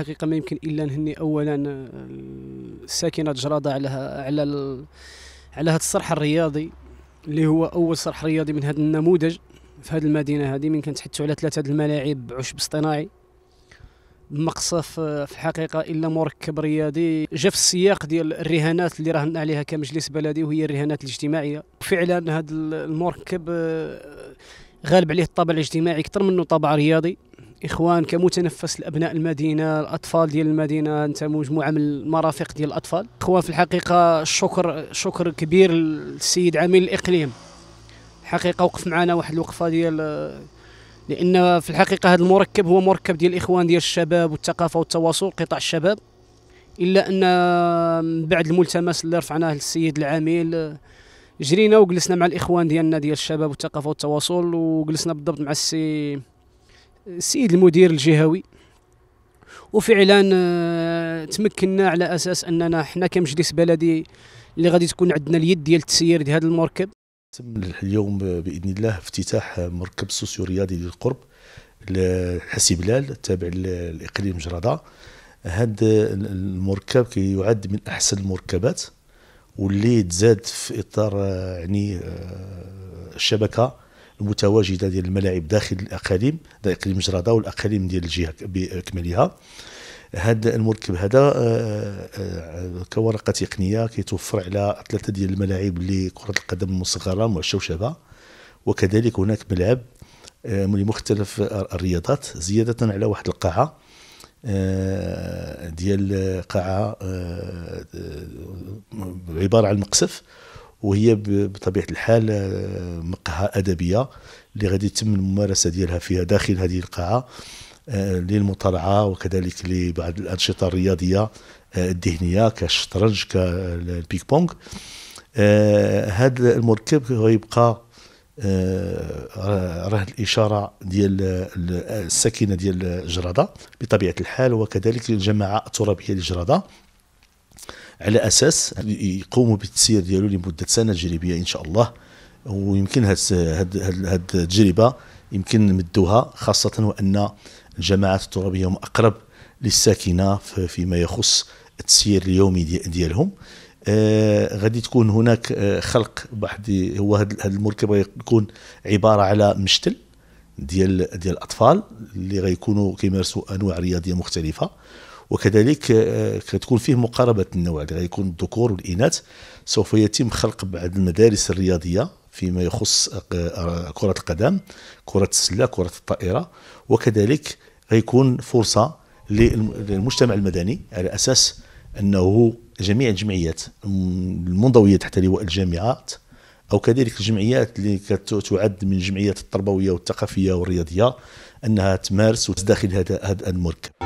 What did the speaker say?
الحقيقه ما يمكن الا نهني اولا آه، الساكنه جراده على على على هذا الصرح الرياضي اللي هو اول صرح رياضي من هذا النموذج في هذه المدينه هذه من حتى على ثلاثه الملاعب بعشب اصطناعي مقصف آه، في الحقيقه الا مركب رياضي جا في السياق ديال الرهانات اللي راهن عليها كمجلس بلدي وهي الرهانات الاجتماعيه فعلا هذا المركب آه، غالب عليه الطابع الاجتماعي اكثر منه طابع رياضي اخوان كمتنفس لابناء المدينه الاطفال ديال المدينه انت مجموعه من المرافق ديال الاطفال اخوان في الحقيقه الشكر شكر كبير للسيد عميل الاقليم الحقيقه وقف معنا واحد الوقفه ديال لان في الحقيقه هذا المركب هو مركب ديال الاخوان ديال الشباب والثقافه والتواصل قطاع الشباب الا ان من بعد الملتمس اللي رفعناه للسيد العميل جرينا وجلسنا مع الاخوان ديالنا ديال الشباب والثقافه والتواصل وجلسنا بالضبط مع السي السيد المدير الجهوي وفعلا آه، تمكنا على اساس اننا حنا كمجلس بلدي اللي غادي تكون عندنا اليد ديال التسيير ديال هذا المركب تم اليوم باذن الله افتتاح مركب سوسيو رياضي للقرب بلال التابع لاقليم جرده هذا المركب كيعد من احسن المركبات واللي تزاد في اطار آه، يعني آه، الشبكه المتواجده ديال الملاعب داخل الاقاليم داخل اقليم جراده والاقاليم ديال الجهه باكملها هذا المركب هذا آه، آه، كورقه تقنيه كيتوفر على ثلاثه ديال الملاعب لكره القدم المصغره والشوشبه وكذلك هناك ملعب آه، لمختلف الرياضات زياده على واحد القاعه ديال قاعه عباره عن مقصف وهي بطبيعه الحال آه، مقهى ادبيه اللي غادي يتم الممارسه ديالها فيها داخل هذه القاعه آه، للمطالعه وكذلك لبعض الانشطه الرياضيه آه، الذهنيه كالشطرنج كالبيك بونغ هذا المركب غيبقى راه الاشاره ديال الساكنه ديال جراده بطبيعه الحال وكذلك الجماعه الترابيه لجراده على اساس يقوموا بالتسيير ديالو لمده سنه تجريبيه ان شاء الله ويمكن هاد التجربه يمكن نمدوها خاصه وان الجماعات الترابيه هم اقرب للساكنه فيما يخص التسيير اليومي ديالهم آه غادي تكون هناك آه خلق واحد هو هذا المركب غيكون عباره على مشتل ديال ديال الاطفال اللي غيكونوا كيمارسوا انواع رياضيه مختلفه وكذلك آه، كتكون فيه مقاربه النوع غيكون الذكور والاناث سوف يتم خلق بعض المدارس الرياضيه فيما يخص آه، آه، كره القدم كره السله كره الطائره وكذلك غيكون فرصه للمجتمع المدني على اساس انه جميع الجمعيات المنضويه تحت لواء الجامعات او كذلك الجمعيات اللي كتعد من الجمعيات التربويه والثقافيه والرياضيه انها تمارس وتداخل هذا هذا المركب